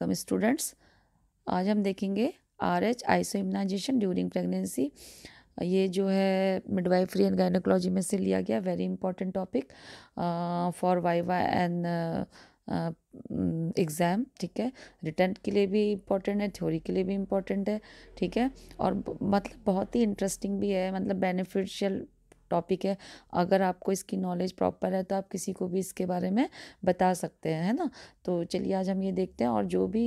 Welcome students आज हम देखेंगे R H iso during pregnancy ये जो है मिडवाइफरी एंड गाइनोकोलॉजी में से लिया गया very important topic for viva and exam ठीक है रिटर्न के लिए भी इम्पॉर्टेंट है थ्योरी के लिए भी इम्पॉर्टेंट है ठीक है और मतलब बहुत ही इंटरेस्टिंग भी है मतलब बेनिफिशियल टॉपिक है अगर आपको इसकी नॉलेज प्रॉपर है तो आप किसी को भी इसके बारे में बता सकते हैं है ना तो चलिए आज हम ये देखते हैं और जो भी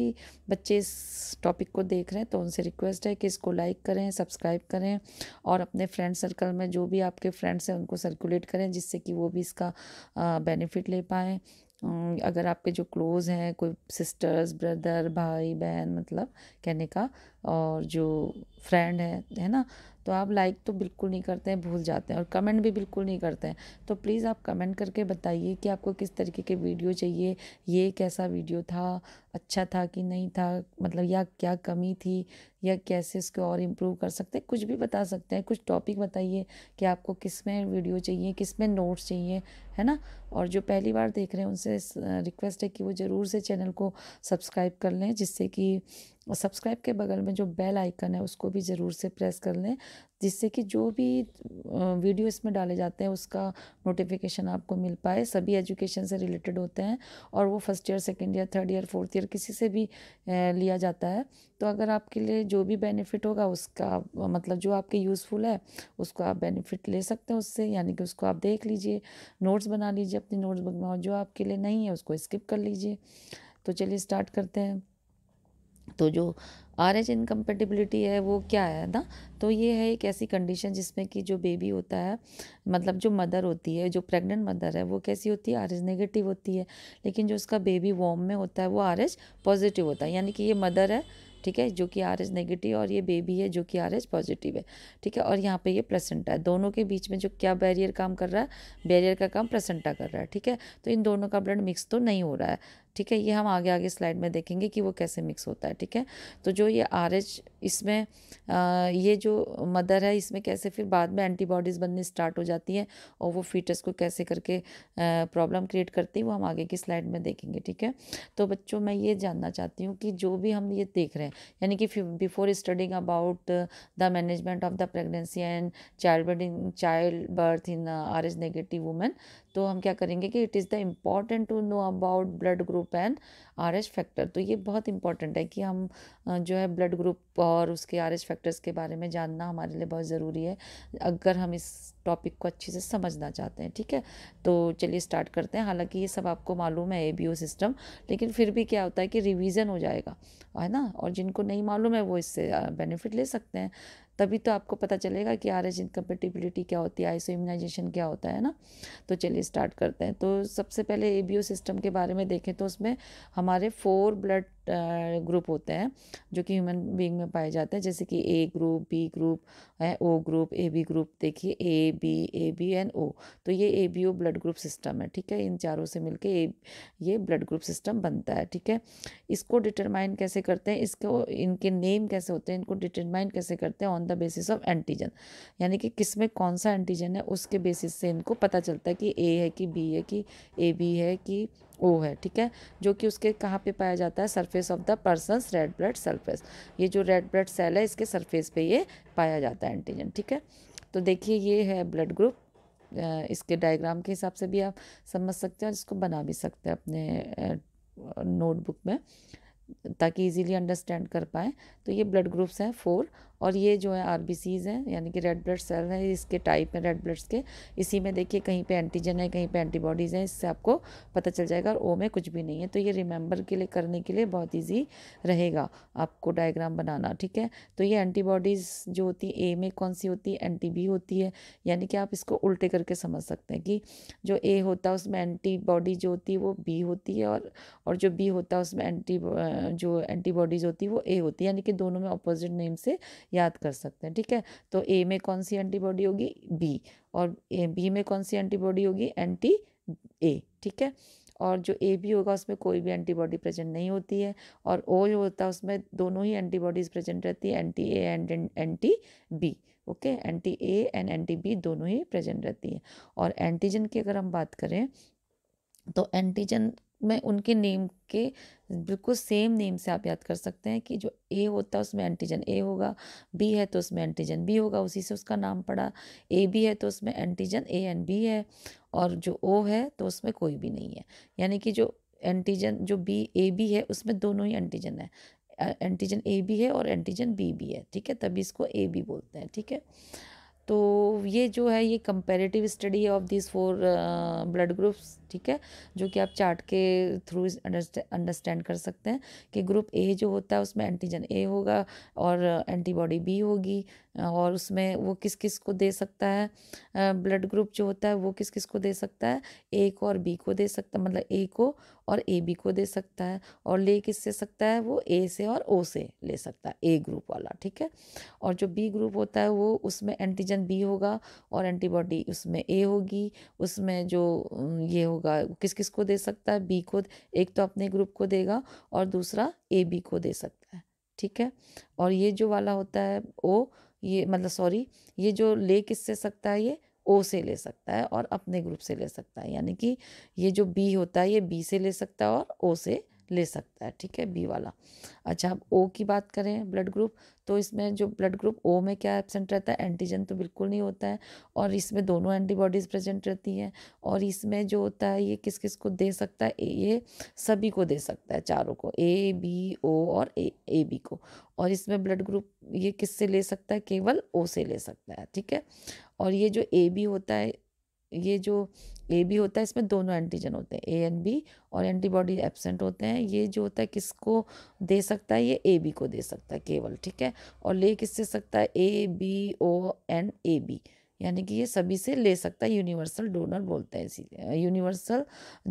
बच्चे इस टॉपिक को देख रहे हैं तो उनसे रिक्वेस्ट है कि इसको लाइक करें सब्सक्राइब करें और अपने फ्रेंड सर्कल में जो भी आपके फ्रेंड्स हैं उनको सर्कुलेट करें जिससे कि वो भी इसका बेनिफिट ले पाएँ अगर आपके जो क्लोज़ हैं कोई सिस्टर्स ब्रदर भाई बहन मतलब कहने का और जो फ्रेंड है है ना तो आप लाइक तो बिल्कुल नहीं करते हैं भूल जाते हैं और कमेंट भी बिल्कुल नहीं करते हैं तो प्लीज़ आप कमेंट करके बताइए कि आपको किस तरीके के वीडियो चाहिए ये कैसा वीडियो था अच्छा था कि नहीं था मतलब या क्या कमी थी या कैसे इसको और इम्प्रूव कर सकते हैं कुछ भी बता सकते हैं कुछ टॉपिक बताइए कि आपको किस में वीडियो चाहिए किस में नोट्स चाहिए है ना और जो पहली बार देख रहे हैं उनसे रिक्वेस्ट है कि वो ज़रूर से चैनल को सब्सक्राइब कर लें जिससे कि और सब्सक्राइब के बगल में जो बेल आइकन है उसको भी ज़रूर से प्रेस कर लें जिससे कि जो भी वीडियो इसमें डाले जाते हैं उसका नोटिफिकेशन आपको मिल पाए सभी एजुकेशन से रिलेटेड होते हैं और वो first year second year third year fourth year किसी से भी लिया जाता है तो अगर आपके लिए जो भी बेनिफिट होगा उसका मतलब जो आपके यूज़फुल है उसको आप बेनिफिट ले सकते हैं उससे यानी कि उसको आप देख लीजिए नोट्स बना लीजिए अपनी नोट्स बुक में और जो आपके लिए नहीं है उसको स्किप कर लीजिए तो चलिए स्टार्ट करते हैं तो जो आर एच इनकम्पेटिबिलिटी है वो क्या है ना तो ये है एक ऐसी कंडीशन जिसमें कि जो बेबी होता है मतलब जो मदर होती है जो प्रेग्नेंट मदर है वो कैसी होती है आर एच नेगेटिव होती है लेकिन जो उसका बेबी वॉम में होता है वो आर एच पॉजिटिव होता है यानी कि ये मदर है ठीक है जो कि आर एच नेगेटिव और ये बेबी है जो कि आर एच पॉजिटिव है ठीक है और यहाँ पे ये प्रसंटा है दोनों के बीच में जो क्या बैरियर काम कर रहा है बैरियर का काम प्रसेंटा कर रहा है ठीक है तो इन दोनों का ब्लड मिक्स तो नहीं हो रहा है ठीक है ये हम आगे आगे स्लाइड में देखेंगे कि वो कैसे मिक्स होता है ठीक है तो जो ये आर एच इसमें ये जो मदर है इसमें कैसे फिर बाद में एंटीबॉडीज़ बननी स्टार्ट हो जाती हैं और वो फीटस को कैसे करके प्रॉब्लम क्रिएट करती है वो हम आगे की स्लाइड में देखेंगे ठीक है तो बच्चों मैं ये जानना चाहती हूँ कि जो भी हम ये देख रहे हैं यानी कि before studying about the management of the pregnancy and child child birth in R H negative women तो हम क्या करेंगे कि it is the important to know about blood group and R H factor तो ये बहुत इंपॉर्टेंट है कि हम जो है ब्लड ग्रुप और उसके आर एच फैक्टर्स के बारे में जानना हमारे लिए बहुत ज़रूरी है अगर हम इस टॉपिक को अच्छे से समझना चाहते हैं ठीक है तो चलिए स्टार्ट करते हैं हालांकि ये सब आपको मालूम है ए बी ओ सिस्टम लेकिन फिर भी क्या होता है कि रिवीजन हो जाएगा है ना और जिनको नहीं मालूम है वो इससे बेनिफिट ले सकते हैं तभी तो आपको पता चलेगा कि आर एच इनकम्पेटिबिलिटी क्या होती है सो इम्यूनाइजेशन क्या होता है ना तो चलिए स्टार्ट करते हैं तो सबसे पहले ए बी ओ सिस्टम के बारे में देखें तो उसमें हमारे फोर ब्लड ग्रुप होते हैं जो कि ह्यूमन बीइंग में पाए जाते हैं जैसे कि ए ग्रुप बी ग्रुप है O group A B group देखिए A B A B and O तो ये A B O blood group system है ठीक है इन चारों से मिलके ए ये ब्लड ग्रुप सिस्टम बनता है ठीक है इसको डिटरमाइन कैसे करते हैं इसको इनके नेम कैसे होते हैं इनको डिटरमाइन कैसे करते हैं on the basis of antigen यानी कि किस में कौन सा एंटीजन है उसके बेसिस से इनको पता चलता है कि ए है कि बी है कि ए बी है कि ओ है ठीक है जो कि उसके कहाँ पे पाया जाता है surface of the person's red blood surface ये जो रेड ब्लड सेल है इसके सरफेस पे ये पाया जाता है एंटीजन ठीक है तो देखिए ये है ब्लड ग्रुप इसके डायग्राम के हिसाब से भी आप समझ सकते हैं और इसको बना भी सकते हैं अपने नोटबुक में ताकि इजीली अंडरस्टैंड कर पाएँ तो ये ब्लड ग्रुप्स हैं फोर और ये जो है आर हैं यानी कि रेड ब्लड सेल हैं इसके टाइप हैं रेड ब्लड्स के इसी में देखिए कहीं पे एंटीजन है कहीं पे एंटीबॉडीज़ हैं इससे आपको पता चल जाएगा और ओ में कुछ भी नहीं है तो ये रिमेंबर के लिए करने के लिए बहुत ईजी रहेगा आपको डायग्राम बनाना ठीक है तो ये एंटीबॉडीज़ जो होती है ए में कौन सी होती है एंटी बी होती है यानी कि आप इसको उल्टे करके समझ सकते हैं कि जो ए होता है उसमें एंटीबॉडी जो होती है वो बी होती है और और जो बी होता है उसमें एंटी जो एंटीबॉडीज़ होती है वो ए होती है यानी कि दोनों में अपोजिट नेम से याद कर सकते हैं ठीक है तो ए में कौन सी एंटीबॉडी होगी बी और बी में कौन सी एंटीबॉडी होगी एंटी ए ठीक है और जो ए बी होगा उसमें कोई भी एंटीबॉडी प्रेजेंट नहीं होती है और ओ जो होता है उसमें दोनों ही एंटीबॉडीज़ प्रेजेंट रहती है anti A and anti B okay anti A and anti B दोनों ही प्रेजेंट रहती है और एंटीजन की अगर हम बात करें तो एंटीजन में उनके नेम के बिल्कुल सेम नेम से आप याद कर सकते हैं कि जो ए होता है उसमें एंटीजन ए होगा बी है तो उसमें एंटीजन बी होगा उसी से उसका नाम पड़ा ए बी है तो उसमें एंटीजन ए एंड बी है और जो ओ है तो उसमें कोई भी नहीं है यानी कि जो एंटीजन जो बी ए बी है उसमें दोनों ही एंटीजन है एंटीजन ए भी है और एंटीजन बी भी है ठीक है तभी इसको ए बी बोलते हैं ठीक है तो ये जो है ये comparative study of this four blood groups ठीक है जो कि आप चार्ट के थ्रू अंडरस्टैंड कर सकते हैं कि ग्रुप ए जो होता है उसमें एंटीजन ए होगा और एंटीबॉडी uh, बी होगी uh, और उसमें वो किस किस को दे सकता है ब्लड uh, ग्रुप जो होता है वो किस किस को दे सकता है ए को और बी को दे सकता मतलब ए को और ए बी को दे सकता है और ले किससे सकता है वो ए से और ओ से ले सकता है ए ग्रुप वाला ठीक है और जो बी ग्रुप होता है वो उसमें एंटीजन बी होगा और एंटीबॉडी उसमें ए होगी उसमें जो ये होगा किस किस को दे सकता है बी को एक तो अपने ग्रुप को देगा और दूसरा ए बी को दे सकता है ठीक है और ये जो वाला होता है ओ ये मतलब सॉरी ये जो ले किससे सकता है ये ओ से ले सकता है और अपने ग्रुप से ले सकता है यानी कि ये जो बी होता है ये बी से ले सकता है और ओ से ले सकता है ठीक है बी वाला अच्छा अब ओ की बात करें ब्लड ग्रुप तो इसमें जो ब्लड ग्रुप ओ में क्या एबसेंट रहता है एंटीजन तो बिल्कुल नहीं होता है और इसमें दोनों एंटीबॉडीज़ प्रेजेंट रहती हैं और इसमें जो होता है ये किस किस को दे सकता है ये सभी को दे सकता है चारों को ए बी ओ और ए ए बी को और इसमें ब्लड ग्रुप ये किस से ले सकता है केवल ओ से ले सकता है ठीक है और ये जो ए बी होता है ये जो ए बी होता है इसमें दोनों एंटीजन होते हैं ए एंड बी और एंटीबॉडी एबसेंट होते हैं ये जो होता है किसको दे सकता है ये ए बी को दे सकता है केवल ठीक है और ले किससे सकता है A B O and A B यानी कि ये सभी से ले सकता है यूनिवर्सल डोनर बोलते हैं इसीलिए यूनिवर्सल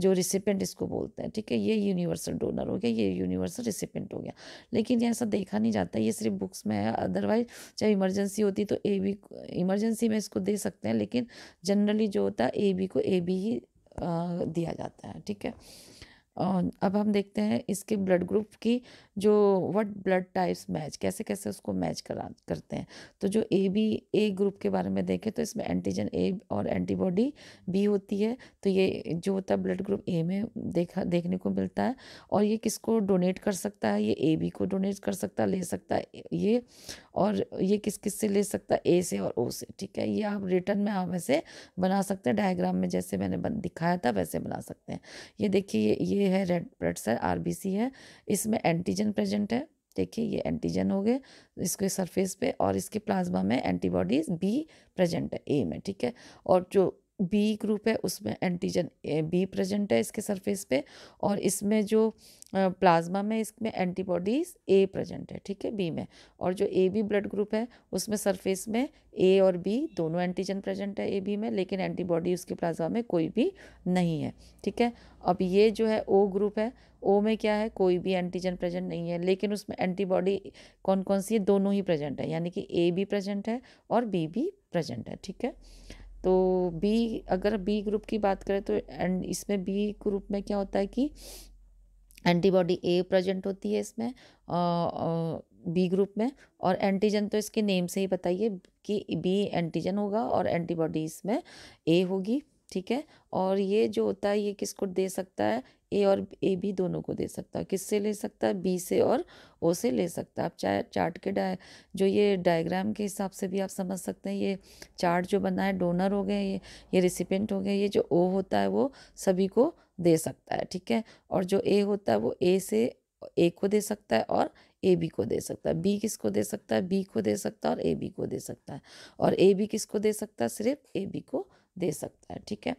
जो रिसिपेंट इसको बोलते हैं ठीक है ये यूनिवर्सल डोनर हो गया ये यूनिवर्सल रिसिपेंट हो गया लेकिन ये ऐसा देखा नहीं जाता ये सिर्फ बुक्स में है अदरवाइज चाहे इमरजेंसी होती तो ए बी इमरजेंसी में इसको दे सकते हैं लेकिन जनरली जो होता है ए बी को ए बी ही दिया जाता है ठीक है अब हम देखते हैं इसके ब्लड ग्रुप की जो व्हाट ब्लड टाइप्स मैच कैसे कैसे उसको मैच करा करते हैं तो जो ए बी ए ग्रुप के बारे में देखें तो इसमें एंटीजन ए और एंटीबॉडी बी होती है तो ये जो होता है ब्लड ग्रुप ए में देखा देखने को मिलता है और ये किसको डोनेट कर सकता है ये ए बी को डोनेट कर सकता है ले सकता है ये और ये किस किस से ले सकता है ए से और ओ से ठीक है ये आप रिटर्न में आप वैसे बना सकते हैं डायग्राम में जैसे मैंने दिखाया था वैसे बना सकते हैं ये देखिए ये, ये है रेड ब्लड सेल आर है इसमें एंटीजन प्रेजेंट है देखिए ये एंटीजन हो गए इसके सरफेस पे और इसके प्लाज्मा में एंटीबॉडीज बी प्रेजेंट है ए में ठीक है और जो बी ग्रुप है उसमें एंटीजन बी प्रेजेंट है इसके सरफेस पे और इसमें जो प्लाज्मा में इसमें एंटीबॉडीज ए प्रेजेंट है ठीक है बी में और जो ए बी ब्लड ग्रुप है उसमें सरफेस में ए और बी दोनों एंटीजन प्रेजेंट है ए बी में लेकिन एंटीबॉडी उसके प्लाज्मा में कोई भी नहीं है ठीक है अब ये जो है ओ ग्रुप है ओ में क्या है कोई भी एंटीजन प्रेजेंट नहीं है लेकिन उसमें एंटीबॉडी कौन कौन सी है दोनों ही प्रेजेंट है यानी कि ए भी प्रेजेंट है और बी भी प्रेजेंट है ठीक है तो बी अगर बी ग्रुप की बात करें तो एंड इसमें बी ग्रुप में क्या होता है कि एंटीबॉडी ए प्रेजेंट होती है इसमें बी ग्रुप में और एंटीजन तो इसके नेम से ही बताइए कि बी एंटीजन होगा और एंटीबॉडी इसमें ए होगी ठीक है और ये जो होता है ये किसको दे सकता है ए और ए बी दोनों को दे सकता है किससे ले सकता है बी से और ओ से ले सकता है आप चाहे चार्ट के डाय जो ये डायग्राम के हिसाब से भी आप समझ सकते हैं ये चार्ट जो बना है डोनर हो गए ये ये रिसिपेंट हो गए ये जो ओ होता है वो सभी को दे सकता है ठीक है और जो ए होता है वो ए से ए को दे सकता है और ए बी को दे सकता है बी किसको दे सकता है बी को दे सकता है और ए बी को दे सकता है और ए बी किसको दे सकता है सिर्फ ए बी को दे सकता है ठीक है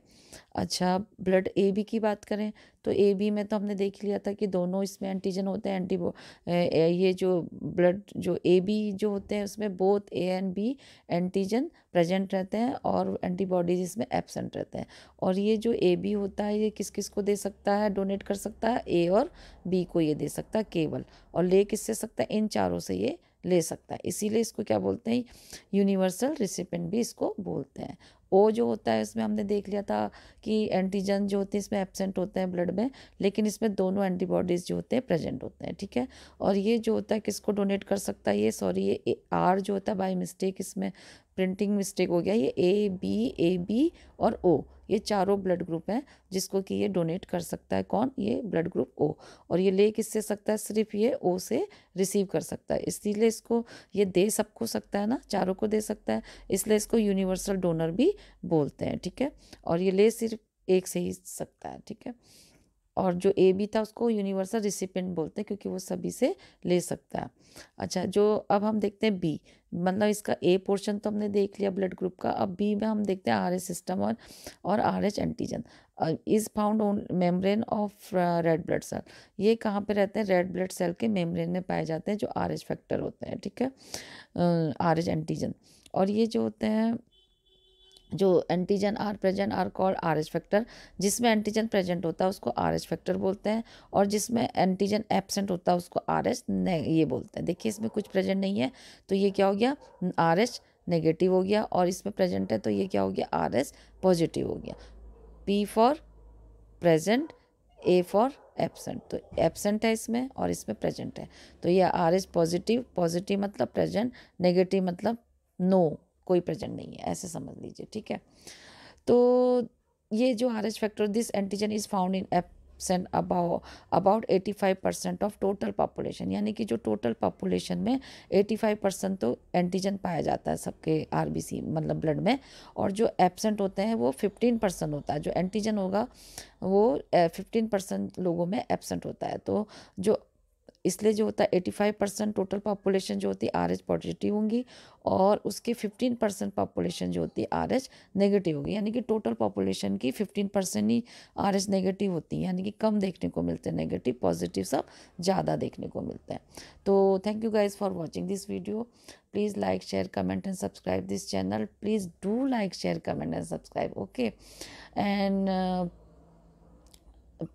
अच्छा ब्लड ए बी की बात करें तो ए बी में तो हमने देख लिया था कि दोनों इसमें एंटीजन होते हैं एंटीबो ये जो ब्लड जो ए बी जो होते हैं उसमें both A and B antigen present रहते हैं और एंटीबॉडीज इसमें एबसेंट रहते हैं और ये जो ए बी होता है ये किस किस को दे सकता है डोनेट कर सकता है ए और बी को ये दे सकता है केवल और ले किससे सकता है इन चारों से ये ले सकता है इसीलिए इसको क्या बोलते हैं यूनिवर्सल रिसिपेंट भी इसको बोलते हैं ओ जो होता है इसमें हमने देख लिया था कि एंटीजन जो होते हैं इसमें एबसेंट होते हैं ब्लड में लेकिन इसमें दोनों एंटीबॉडीज़ जो होते हैं प्रेजेंट होते हैं ठीक है और ये जो होता है किसको डोनेट कर सकता है ये सॉरी ये आर जो होता है बाई मिस्टेक इसमें प्रिंटिंग मिस्टेक हो गया ये ए बी ए बी और ओ ये चारों ब्लड ग्रुप हैं जिसको कि ये डोनेट कर सकता है कौन ये ब्लड ग्रुप ओ और ये ले किससे सकता है सिर्फ ये ओ से रिसीव कर सकता है इसीलिए इसको ये दे सबको सकता है ना चारों को दे सकता है इसलिए इसको यूनिवर्सल डोनर भी बोलते हैं ठीक है और ये ले सिर्फ एक से ही सकता है ठीक है और जो ए बी था उसको यूनिवर्सल रिसिपेंट बोलते हैं क्योंकि वो सभी से ले सकता है अच्छा जो अब हम देखते हैं बी मतलब इसका ए पोर्शन तो हमने देख लिया ब्लड ग्रुप का अब बी में हम देखते हैं आर एस सिस्टम और और R H antigen is found membrane of red blood cell ये कहाँ पे रहते हैं रेड ब्लड सेल के मेम्ब्रेन में पाए जाते हैं जो आर एच फैक्टर होते हैं ठीक है आर एच एंटीजन और ये जो होते हैं जो antigen are present are called R H factor जिसमें एंटीजन प्रेजेंट होता है उसको आर एच फैक्टर बोलते हैं और जिसमें एंटीजन एबसेंट होता है उसको आर एच ये बोलते हैं देखिए इसमें कुछ प्रेजेंट नहीं है तो ये क्या हो गया आर एच नेगेटिव हो गया और इसमें प्रेजेंट है तो ये क्या हो गया आर एच पॉजिटिव हो गया P for present A for absent तो एबसेंट है इसमें और इसमें प्रेजेंट है तो ये आर एच पॉजिटिव पॉजिटिव मतलब प्रेजेंट नेगेटिव मतलब नो no. कोई प्रेजेंट नहीं है ऐसे समझ लीजिए ठीक है तो ये जो R H factor this antigen is found in absent about about eighty five percent of total population यानी कि जो टोटल पॉपुलेशन में एटी फाइव परसेंट तो एंटीजन पाया जाता है सबके आर बी सी मतलब ब्लड में और जो एबसेंट होते हैं वो फिफ्टीन परसेंट होता है जो एंटीजन होगा वो फिफ्टीन eh, परसेंट लोगों में एबसेंट होता है तो जो इसलिए जो होता है eighty five percent total population जो होती है आर एच पॉजिटिव होंगी और उसके फिफ्टीन परसेंट पॉपुलेशन जो होती है आर एच नेगेटिव होगी यानी कि टोटल पॉपुलेशन की फिफ्टीन परसेंट ही आर एच नेगेटिव होती है यानी कि कम देखने को मिलते हैं नेगेटिव पॉजिटिव सब ज़्यादा देखने को मिलते हैं तो thank you guys for watching this video please like share comment and subscribe this channel please do like share comment and subscribe okay and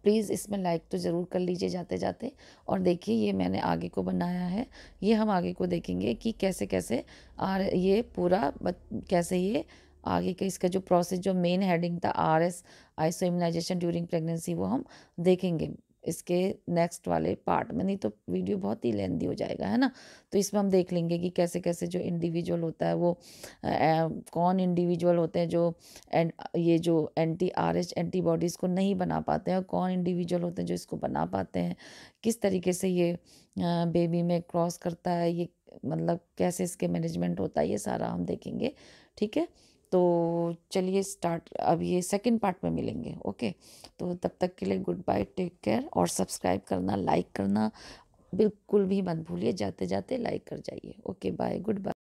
please इसमें लाइक तो ज़रूर कर लीजिए जाते जाते और देखिए ये मैंने आगे को बनाया है ये हम आगे को देखेंगे कि कैसे कैसे आर ये पूरा कैसे ये आगे का इसका जो प्रोसेस जो मेन हेडिंग था R S isoimmunization during pregnancy वो हम देखेंगे इसके नेक्स्ट वाले पार्ट में नहीं तो वीडियो बहुत ही लेंदी हो जाएगा है ना तो इसमें हम देख लेंगे कि कैसे कैसे जो इंडिविजुअल होता है वो आ, कौन इंडिविजुअल होते हैं जो एन, ये जो एंटी आर एच एंटीबॉडीज़ को नहीं बना पाते हैं और कौन इंडिविजुअल होते हैं जो इसको बना पाते हैं किस तरीके से ये आ, बेबी में क्रॉस करता है ये मतलब कैसे इसके मैनेजमेंट होता है ये सारा हम देखेंगे ठीक है तो चलिए स्टार्ट अब ये सेकंड पार्ट में मिलेंगे ओके तो तब तक के लिए गुड बाय टेक केयर और सब्सक्राइब करना लाइक करना बिल्कुल भी मत भूलिए जाते जाते लाइक कर जाइए ओके बाय गुड बाय